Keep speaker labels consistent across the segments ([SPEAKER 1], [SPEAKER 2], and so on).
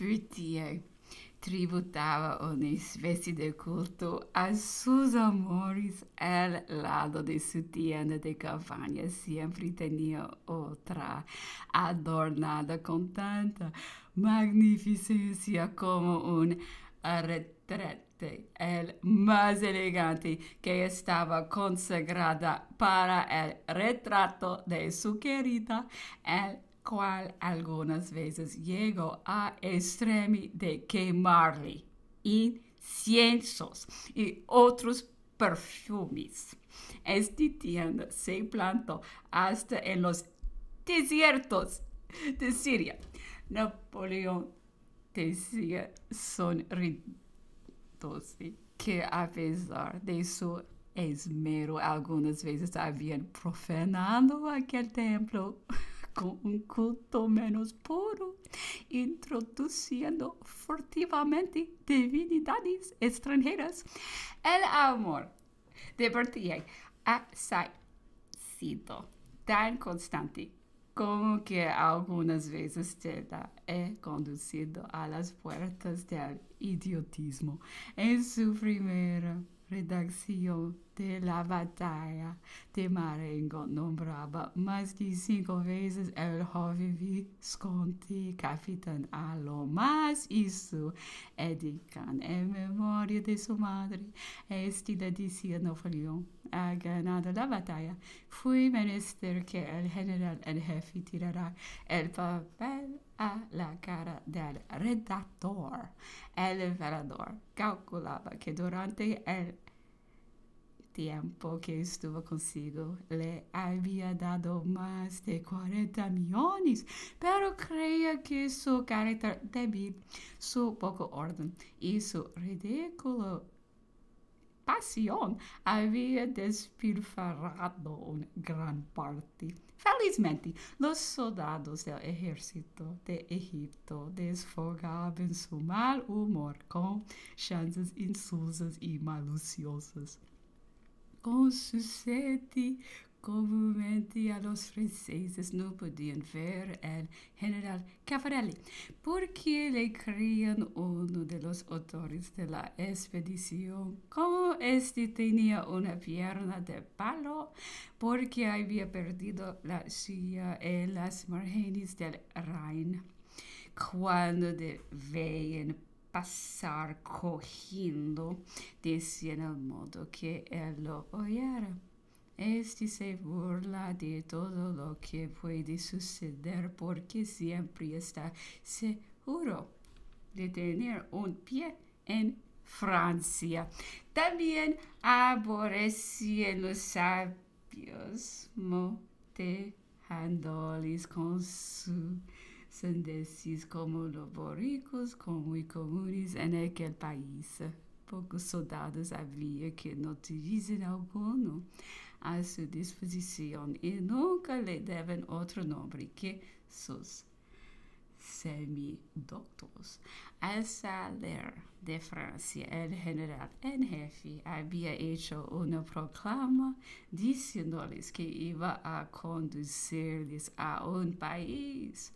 [SPEAKER 1] Prithier tributava una especie di culto a sus amores al lado de su tienda de campaña siempre tenía otra adornada con tanta magnificencia como un retrete el más elegante que estaba consagrada para el retrato de su querida el cual algunas veces llegó a extremo de quemarle inciensos y otros perfumes. Esta tienda se implantó hasta en los desiertos de Siria. Napoleón decía sonriéndose que a pesar de su esmero algunas veces habían profanado aquel templo. con un culto menos puro, introduciendo furtivamente divinidades extranjeras. El amor de Bertie ha sido tan constante como que algunas veces te he eh, conducido a las puertas del idiotismo en su primera redacción de la batalla de Marengo nombraba más de cinco veces el joven visconti capitán a lo más y su edicán en memoria de su madre, Estida de Napoleón. ganado la batalla, fui menester que el general en jefe tirara el papel a la cara del redactor. El emperador calculaba que durante el tiempo que estuvo consigo le había dado más de 40 millones, pero creía que su carácter débil, su poco orden y su ridículo pasión havia despilfarrado uma grande parte. Felizmente, os soldados do ejército de Egipto desfogavam seu mal humor com chances insulsas e maliciosas. O sucesso, Comúnmente a los franceses no podían ver al general Caffarelli porque le creían uno de los autores de la expedición. Como este tenía una pierna de palo porque había perdido la silla en las margenes del Rhin. Cuando veían pasar cogiendo, decían al modo que él lo oyera. Este se burla de todo lo que puede suceder porque siempre está seguro de tener un pie en Francia. También aborrecían los sabios motejándoles con su sendecis como los borricos como muy comunes en aquel país. Pocos soldados había que no tuviesen alguno. a sua disposição e nunca lhe devem outro nome que seus semi semidoctos. Al sair de França, o general en jefe feito uma proclama proclama lhes que ia a conduzir-lhes a um país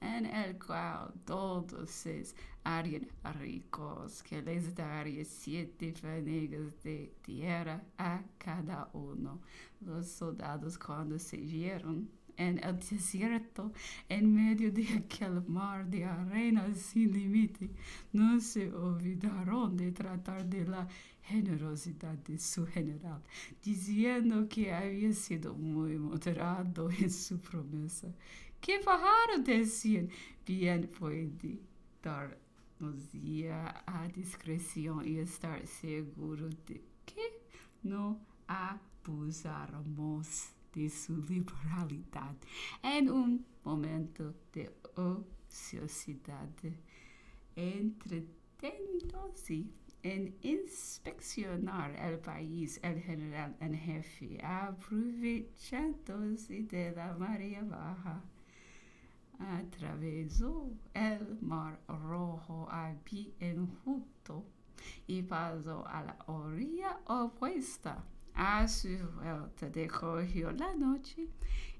[SPEAKER 1] en el cual todos se harían ricos, que les daría siete fanegas de tierra a cada uno. Los soldados cuando se vieron en el desierto, en medio de aquel mar de arena sin límite, no se olvidaron de tratar de la generosidad de su general, diciendo que había sido muy moderado en su promesa que حالك تسين bien puede darnos guía a discreção e estar seguro de que não abusarmos de sua liberalidade em um momento de ociosidade, entretendo-se em inspeccionar o país, o general em jefe, se de la marea baja. atravesó el mar rojo a pie enjuto y pasó a la orilla opuesta. A su vuelta yo la noche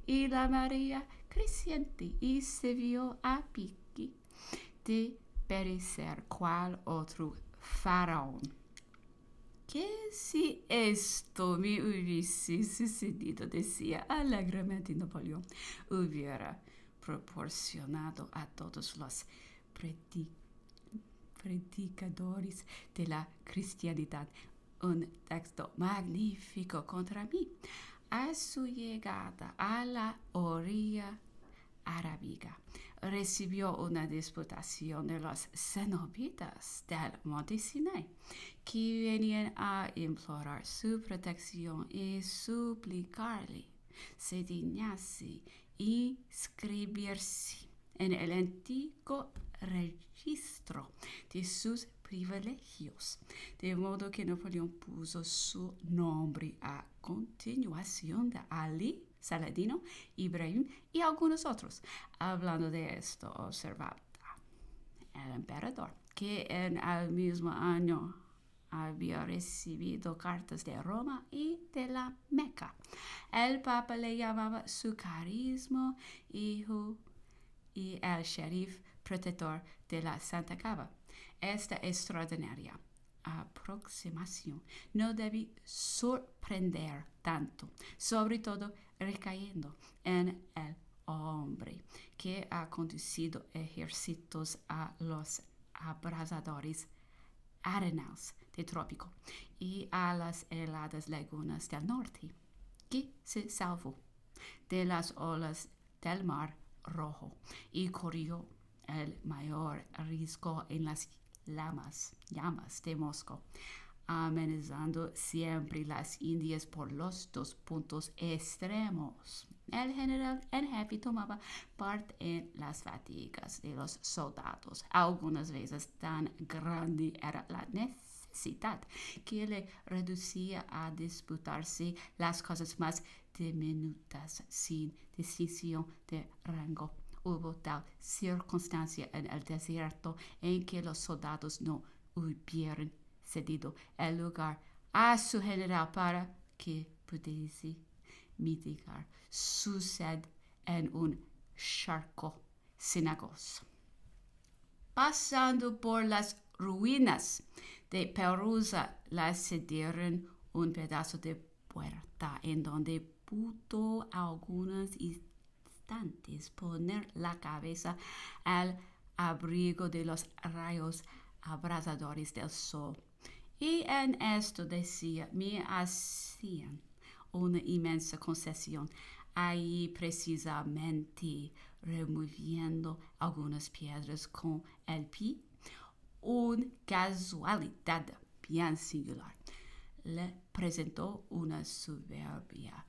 [SPEAKER 1] y la María creciente y se vio a pique de perecer cual otro faraón. ¿Qué si esto me hubiese sucedido, decía alegremente Napoleón, hubiera proporcionado a todos los predicadores de la cristianidad un texto magnífico contra mí. A su llegada a la orilla arábiga, recibió una disputación de los cenobitas del monte Sinai, que venían a implorar su protección y suplicarle se dignase inscribirse en el antiguo registro de sus privilegios, de modo que Napoleón puso su nombre a continuación de Ali, Saladino, Ibrahim y algunos otros. Hablando de esto, observaba el emperador que en el mismo año había recibido cartas de Roma y de la Meca. El Papa le llamaba su carisma hijo y el sheriff protector de la Santa Cava. Esta extraordinaria aproximación no debe sorprender tanto, sobre todo recayendo en el hombre que ha conducido ejércitos a los abrazadores arenas de trópico y a las heladas lagunas del norte, que se salvó de las olas del mar rojo y corrió el mayor riesgo en las llamas, llamas de Moscú amenazando siempre las Indias por los dos puntos extremos. El general en jefe tomaba parte en las fatigas de los soldados. Algunas veces tan grande era la necesidad que le reducía a disputarse las cosas más diminutas sin decisión de rango. Hubo tal circunstancia en el desierto en que los soldados no hubieran cedido el lugar a su general para que pudiese mitigar su sed en un charco cenagoso. Pasando por las ruinas de Perusa, las cedieron un pedazo de puerta en donde pudo algunos instantes poner la cabeza al abrigo de los rayos abrasadores del sol. e en esto decía, me hacían una inmensa concesión. aí precisamente removiendo algumas pedras com el pie. Una casualidad bien singular. Le presentó una soberbia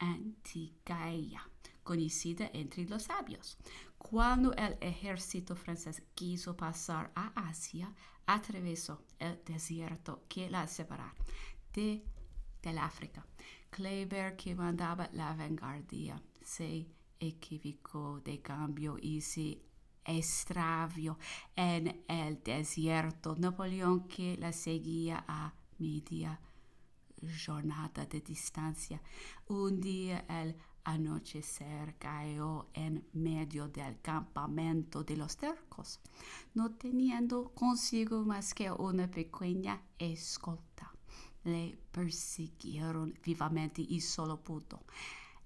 [SPEAKER 1] anticaia conocida entre los sabios. Cuando el ejército francés quiso pasar a Asia, atravesó el desierto que la separa de, del África. Kleber, que mandaba la vanguardia, se equivocó de cambio y se extravió en el desierto. Napoleón, que la seguía a media jornada de distancia, un día el Anochecer cayó eh, en medio del campamento de los tercos, no teniendo consigo más que una pequeña escolta. Le persiguieron vivamente y solo pudo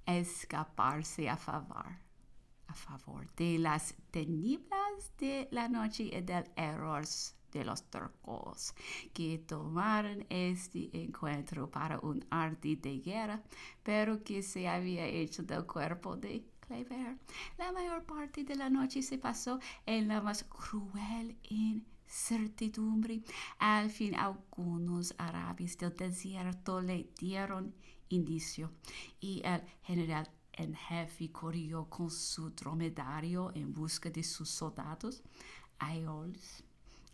[SPEAKER 1] escaparse a favor, a favor de las teniblas de la noche y del error de los turcos, que tomaron este encuentro para un arte de guerra, pero que se había hecho del cuerpo de Clever. La mayor parte de la noche se pasó en la más cruel incertidumbre. Al fin algunos árabes del desierto le dieron indicio y el general en jefe corrió con su dromedario en busca de sus soldados. Ayols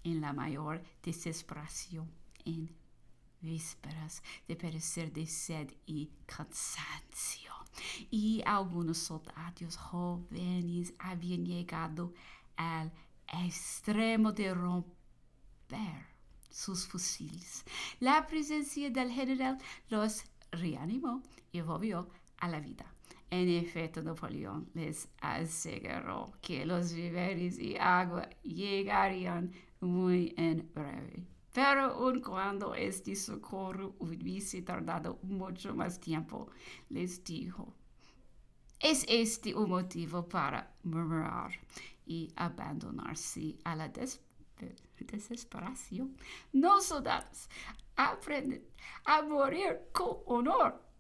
[SPEAKER 1] en la mayor desesperación, en vísperas de perecer de sed y cansancio. Y algunos soldados jóvenes habían llegado al extremo de romper sus fusiles. La presencia del general los reanimó y volvió a la vida. En efecto, Napoleón les aseguró que los víveres y agua llegarían muy en breve. Pero aun cuando este socorro hubiese tardado mucho más tiempo, les dijo, ¿es este un motivo para murmurar y abandonarse a la desesperación? No, soldados, aprenden a morir con honor